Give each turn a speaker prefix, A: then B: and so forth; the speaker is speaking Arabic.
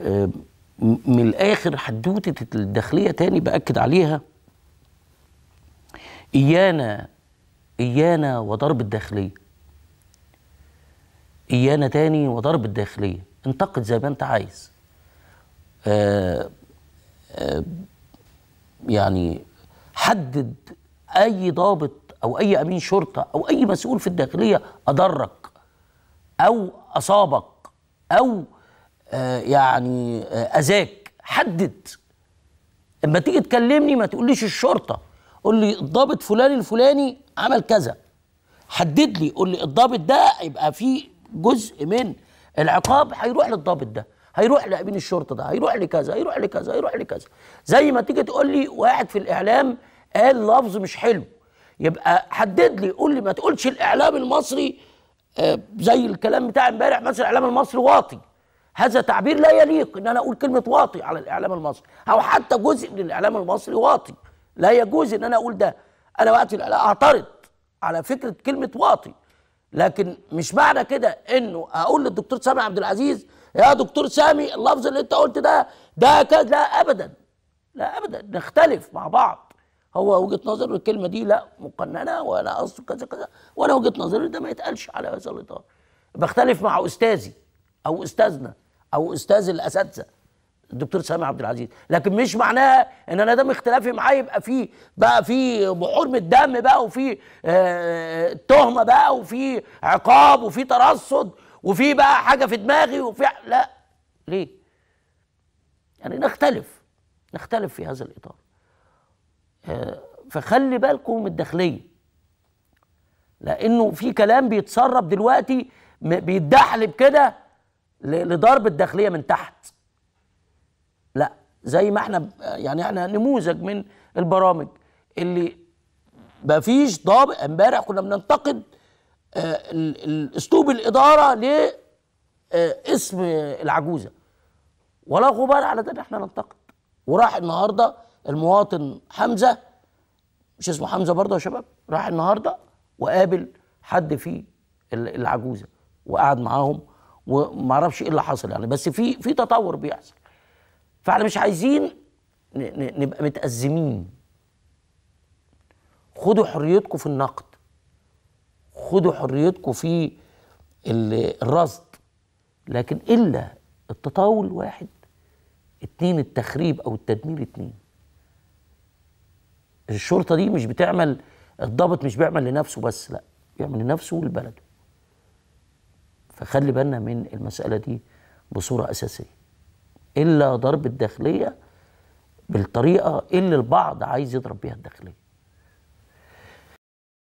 A: آه، من الاخر حدوته الداخليه تاني باكد عليها ايانا ايانا وضرب الداخليه ايانا تاني وضرب الداخليه انتقد زي ما انت عايز آآ آه، آآ آه، يعني حدد اي ضابط او اي امين شرطه او اي مسؤول في الداخليه اضرك او اصابك او آه، يعني آه، اذاك حدد اما تيجي تكلمني ما تقوليش الشرطه قول لي الضابط فلان الفلاني عمل كذا حدد لي قول لي الضابط ده يبقى في جزء من العقاب هيروح للضابط ده هيروح لامين الشرطه ده هيروح لكذا هيروح لكذا هيروح لكذا زي ما تيجي تقول لي واحد في الاعلام قال لفظ مش حلو يبقى حدد لي قول لي ما تقولش الاعلام المصري آه، زي الكلام بتاع امبارح مثلا الاعلام المصري واطي هذا تعبير لا يليق ان انا اقول كلمه واطي على الاعلام المصري او حتى جزء من الاعلام المصري واطي لا يجوز ان انا اقول ده انا وقت اعترض على فكره كلمه واطي لكن مش معنى كده انه اقول للدكتور سامي عبد العزيز يا دكتور سامي اللفظ اللي انت قلت ده ده كذا لا ابدا لا ابدا نختلف مع بعض هو وجهه نظر الكلمه دي لا مقننه ولا قصد كذا كذا وانا وجهه نظري ده ما يتقالش على هذا الاطار بختلف مع استاذي او استاذنا او استاذ الاساتذه الدكتور سامي عبد العزيز لكن مش معناها ان انا دام اختلافي معاه يبقى في بقى في بحور من الدم بقى وفي آه، تهمه بقى وفي عقاب وفي ترصد وفي بقى حاجه في دماغي وفي لا ليه يعني نختلف نختلف في هذا الاطار آه، فخلي بالكم من الداخليه لانه في كلام بيتسرب دلوقتي بيتدحلب كده لضرب الداخليه من تحت لا زي ما احنا يعني احنا نموذج من البرامج اللي ما فيش ضابط امبارح كنا بننتقد آه، اسلوب الاداره ل آه، اسم العجوزه ولا غبار على ده ان احنا ننتقد وراح النهارده المواطن حمزه مش اسمه حمزه برضه يا شباب راح النهارده وقابل حد في العجوزه وقعد معاهم وما اعرفش ايه اللي حصل يعني بس في في تطور بيحصل فاحنا مش عايزين نبقى متأزمين خدوا حريتكم في النقد خدوا حريتكم في الرصد لكن الا التطاول واحد اتنين التخريب او التدمير اتنين الشرطه دي مش بتعمل الضابط مش بيعمل لنفسه بس لا بيعمل لنفسه ولبلده فخلي بالنا من المسألة دي بصورة أساسية إلا ضرب الداخلية بالطريقة اللي البعض عايز يضرب بيها الداخلية